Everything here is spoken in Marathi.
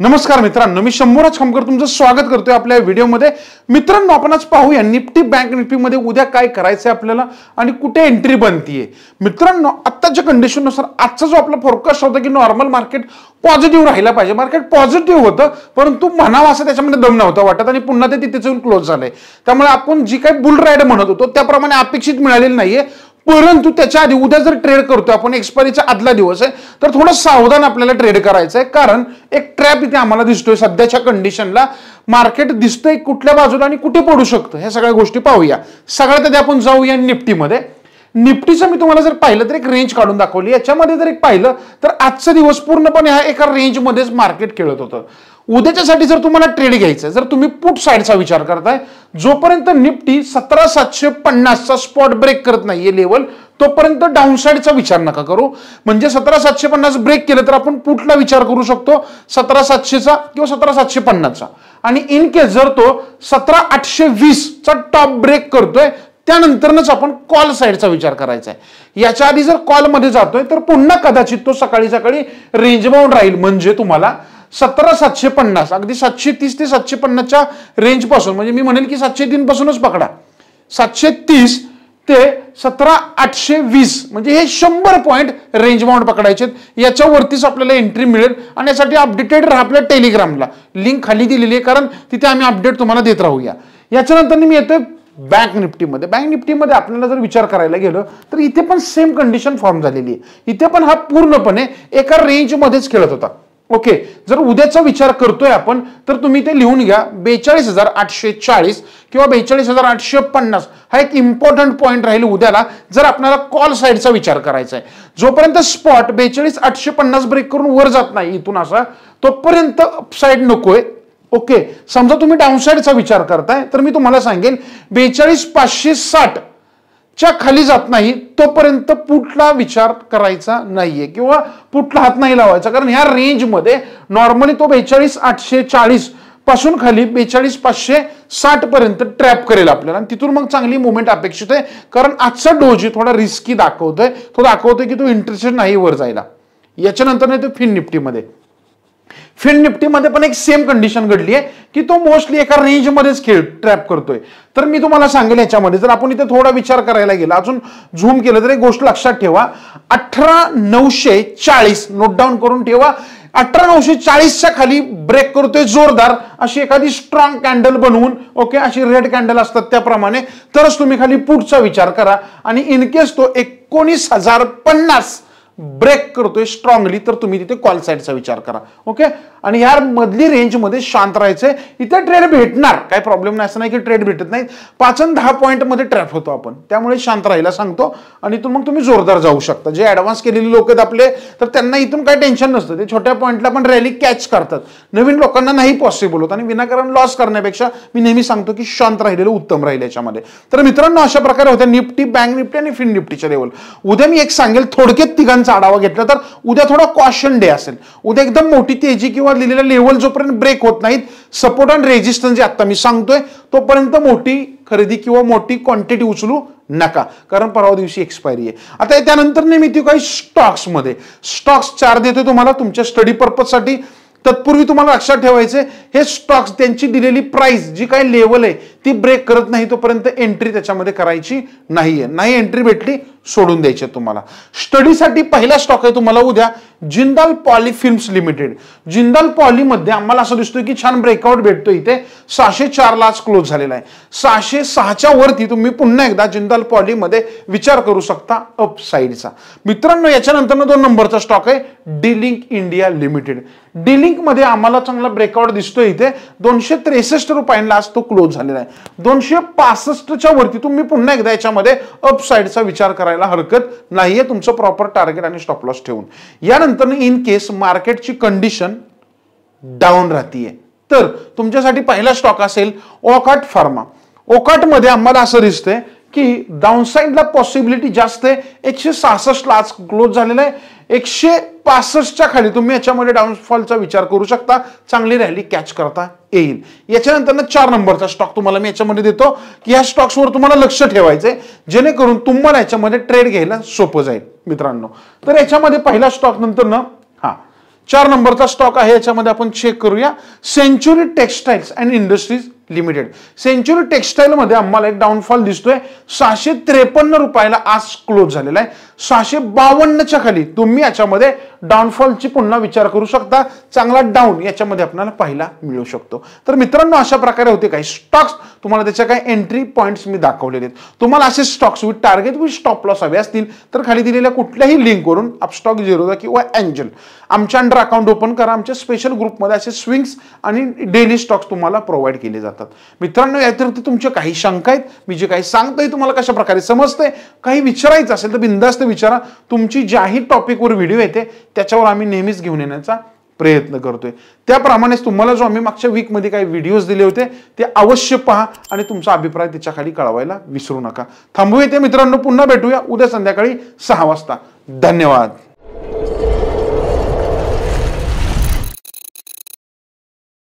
नमस्कार मित्रांनो मी शंभूराज खामकर तुमचं स्वागत करतोय आपल्या व्हिडिओमध्ये मित्रांनो आपण आज पाहूया निफ्टी बँक निफ्टीमध्ये उद्या काय करायचं आहे आपल्याला आणि कुठे एंट्री बनतीये मित्रांनो आत्ताच्या कंडिशननुसार आजचा जो आपला फोरकास्ट होता की नॉर्मल मार्केट पॉझिटिव्ह राहिला पाहिजे मार्केट पॉझिटिव्ह होतं परंतु म्हणावा असं त्याच्यामध्ये दम नव्हता वाटत आणि पुन्हा ते तिथेच क्लोज झालंय त्यामुळे आपण जी काही बुल राईड म्हणत होतो त्याप्रमाणे अपेक्षित मिळालेली नाहीये परंतु त्याच्या आधी उद्या जर ट्रेड करतोय आपण एक्सपायरीचा आदला दिवस आहे तर थोडं सावधान आपल्याला ट्रेड करायचं आहे कारण एक ट्रॅप इथे आम्हाला दिसतोय सध्याच्या कंडिशनला मार्केट दिसतंय कुठल्या बाजूला आणि कुठे पडू शकतं ह्या सगळ्या गोष्टी पाहूया सगळ्यात आधी आपण जाऊया निफ्टीमध्ये निफ्टीचं मी तुम्हाला जर पाहिलं तर एक रेंज काढून दाखवली याच्यामध्ये जर एक पाहिलं तर आजचा दिवस पूर्णपणे हा एका रेंजमध्येच मार्केट खेळत होतं उद्याच्यासाठी जर तुम्हाला ट्रेड घ्यायचा जर तुम्ही पुट साईडचा विचार करताय जोपर्यंत निफ्टी सतरा सातशे पन्नासचा स्पॉट ब्रेक करत नाहीये लेवल तोपर्यंत डाऊन साईडचा विचार नका करू म्हणजे सतरा सातशे पन्नास ब्रेक केलं तर आपण पुटला विचार करू शकतो सतरा सातशेचा किंवा सतरा सातशे पन्नासचा आणि इन केस जर तो सतरा आठशे वीसचा टॉप ब्रेक करतोय त्यानंतरच आपण कॉल साईडचा विचार करायचा आहे याच्या आधी जर कॉलमध्ये जातोय तर पुन्हा कदाचित तो सकाळी सकाळी रेंज बाउंड राहील म्हणजे तुम्हाला सतरा सातशे पन्नास अगदी सातशे तीस ते सातशे पन्नासच्या रेंजपासून म्हणजे मी म्हणेल की सातशे तीनपासूनच पकडा सातशे तीस ते सतरा आठशे वीस म्हणजे हे शंभर पॉईंट रेंज बाउंड पकडायचे याच्यावरतीच आपल्याला एंट्री मिळेल आणि यासाठी अपडेटेड राहा आपल्या टेलिग्रामला लिंक खाली दिलेली आहे कारण तिथे आम्ही अपडेट तुम्हाला देत राहूया याच्यानंतर मी येतोय बँक निफ्टीमध्ये बँक निफ्टीमध्ये आपल्याला जर विचार करायला गेलं तर इथे पण सेम कंडिशन फॉर्म झालेली आहे इथे पण हा पूर्णपणे एका रेंजमध्येच खेळत होता ओके जर उद्याचा विचार करतोय आपण तर तुम्ही ते लिहून घ्या बेचाळीस हजार आठशे चाळीस किंवा बेचाळीस हजार आठशे पन्नास हा एक इम्पॉर्टंट पॉईंट राहील उद्याला जर आपल्याला कॉल साईडचा विचार करायचा आहे जोपर्यंत स्पॉट बेचाळीस आठशे पन्नास ब्रेक करून वर जात नाही इथून असा तोपर्यंत साईड नकोय ओके समजा तुम्ही डाऊनसाईडचा विचार करताय तर मी तुम्हाला सांगेल बेचाळीस पाचशे साठ च्या खाली जात नाही तोपर्यंत पुटला विचार करायचा नाहीये किंवा पुटला हात नाही लावायचा कारण ह्या रेंजमध्ये नॉर्मली तो बेचाळीस आठशे चाळीस पासून खाली बेचाळीस पाचशे साठ पर्यंत ट्रॅप करेल आपल्याला आणि तिथून मग चांगली मुवमेंट अपेक्षित आहे कारण आजचा डोजी थोडा रिस्की दाखवतोय तो दाखवतोय की तो इंटरेस्टेड नाही वर जायला याच्यानंतर नाही तो फिन निफ्टीमध्ये फिल्ड निफ्टीमध्ये पण एक सेम कंडिशन घडली आहे की तो मोस्टली एका रेंजमध्येच खेळ ट्रॅप करतोय तर मी तुम्हाला सांगेल याच्यामध्ये जर आपण इथे थोडा विचार करायला गेला अजून झूम केलं तर एक गोष्ट लक्षात ठेवा अठरा नऊशे चाळीस नोट डाऊन करून ठेवा अठरा नऊशे चाळीसच्या खाली ब्रेक करतोय जोरदार अशी एखादी स्ट्रॉंग कॅन्डल बनवून ओके अशी रेड कॅन्डल असतात त्याप्रमाणे तरच तुम्ही खाली पुढचा विचार करा आणि इन केस तो एकोणीस हजार पन्नास ब्रेक करतोय स्ट्रॉंगली तर तुम्ही तिथे कॉल साईडचा विचार करा ओके आणि ह्या मधली रेंजमध्ये शांत राहायचं इथे ट्रेड भेटणार काही प्रॉब्लेम नाही असं नाही की ट्रेड भेटत नाही पाचन दहा पॉईंटमध्ये ट्रॅप होतो आपण त्यामुळे शांत राहायला सांगतो आणि इथून मग तुम्ही जोरदार जाऊ शकता जे ॲडव्हान्स केलेले लोक आहेत आपले तर त्यांना इथून काही टेन्शन नसतं ते छोट्या पॉईंटला पण रॅली कॅच करतात नवीन लोकांना नाही पॉसिबल होत आणि विनाकारण लॉस करण्यापेक्षा मी नेहमी सांगतो की शांत राहिलेलं उत्तम राहील याच्यामध्ये तर मित्रांनो अशा प्रकारे होत्या निफ्टी बँक निफ्टी आणि फिन निफ्टीच्या लेवल उद्या मी एक सांगेल थोडक्यात तिघांचा आढावा घेतला तर उद्या थोडा कॉशन डे असेल उद्या एकदम मोठी तेजी किंवा वर लिहिलेला लेवल जोपर्यंत ब्रेक होत नाहीत सपोर्ट अँड रेजिस्टन्स जे आता मी सांगतोय तोपर्यंत मोठी खरेदी किंवा मोठी क्वांटिटी उचलू नका कारण परवा दिवशी एक्सपायरी आहे आता त्यानंतर नेहमी काही स्टॉक्समध्ये स्टॉक्स चार देतोय तुम्हाला तुमच्या स्टडी पर्पजसाठी तत्पूर्वी तुम्हाला लक्षात ठेवायचे हे स्टॉक्स त्यांची दिलेली प्राइस जी काही लेवल आहे ती ब्रेक करत नाही तोपर्यंत एंट्री त्याच्यामध्ये करायची नाहीये नाही एंट्री भेटली सोडून द्यायचे तुम्हाला स्टडीसाठी पहिला स्टॉक आहे तुम्हाला उद्या Jindal poly films limited Jindal पॉलीमध्ये आम्हाला असं दिसतोय की छान ब्रेकआउट भेटतो इथे सहाशे चारला आज क्लोज झालेला आहे सहाशे सहाच्या वरती तुम्ही पुन्हा एकदा जिंदाल पॉलीमध्ये विचार करू शकता अपसाईडचा मित्रांनो याच्यानंतर दोन नंबरचा स्टॉक आहे डिलिंक इंडिया लिमिटेड डिलिंकमध्ये आम्हाला चांगला ब्रेकआउट दिसतोय इथे दोनशे त्रेसष्ट रुपयांना आज तो क्लोज झालेला आहे दोनशे पासष्टच्या वरती तुम्ही पुन्हा एकदा याच्यामध्ये अपसाईडचा विचार करायला करायला हरकत नाहीये तुमचं प्रॉपर टार्गेट आणि स्टॉप लॉस ठेवून यानंतर इन केस मार्केटची कंडिशन डाऊन राहतीये तर तुमच्यासाठी पहिला स्टॉक असेल ओकाट फार्मा ओकाटमध्ये आम्हाला असं दिसतंय की डाऊनसाईडला पॉसिबिलिटी जास्त आहे एकशे सहासष्टला आज क्लोज झालेला आहे एकशे पासष्टच्या खाली तुम्ही याच्यामध्ये डाऊनफॉलचा विचार करू शकता चांगली रॅली कॅच करता येईल याच्यानंतर ना चार नंबरचा स्टॉक तुम्हाला मी याच्यामध्ये देतो की या स्टॉक्सवर तुम्हाला लक्ष ठेवायचंय जेणेकरून तुम्हाला याच्यामध्ये ट्रेड घ्यायला सोपं जाईल मित्रांनो तर याच्यामध्ये पहिला स्टॉक नंतर ना हा चार नंबरचा स्टॉक आहे याच्यामध्ये आपण चेक करूया century textiles and industries limited century टेक्स्टाईलमध्ये आम्हाला एक डाऊनफॉल दिसतोय सहाशे त्रेपन्न रुपयाला आज क्लोज झालेला आहे सहाशे बावन्नच्या खाली तुम्ही याच्यामध्ये डाऊनफॉलची पुन्हा विचार करू शकता चांगला डाऊन याच्यामध्ये आपल्याला पाहायला मिळू शकतो तर मित्रांनो अशा प्रकारे होते काही स्टॉक्स तुम्हाला त्याच्या काही एंट्री पॉईंट्स मी दाखवलेले आहेत तुम्हाला असे stocks with target with stop loss हवे असतील तर खाली दिलेल्या कुठल्याही लिंकवरून अपस्टॉक झिरोदा किंवा अँजल आमच्या अंडर अकाउंट ओपन करा आमच्या स्पेशल ग्रुपमध्ये असे स्विंग्स आणि डेली स्टॉक्स तुम्हाला प्रोव्हाइड केले जातात मित्रांनो याव्यतिरिक्त तुमच्या काही शंका आहेत मी जे काही सांगतोय तुम्हाला कशा प्रकारे समजतंय काही विचारायचं असेल तर बिंदास्त विचारा तुमची ज्याही टॉपिकवर व्हिडिओ येते त्याच्यावर आम्ही नेहमीच घेऊन येण्याचा प्रयत्न करतोय त्याप्रमाणेच तुम्हाला जो आम्ही मागच्या वीकमध्ये काही व्हिडिओज दिले होते ते अवश्य पहा आणि तुमचा अभिप्राय खाली कळवायला विसरू नका थांबू येते मित्रांनो पुन्हा भेटूया उद्या संध्याकाळी सहा वाजता धन्यवाद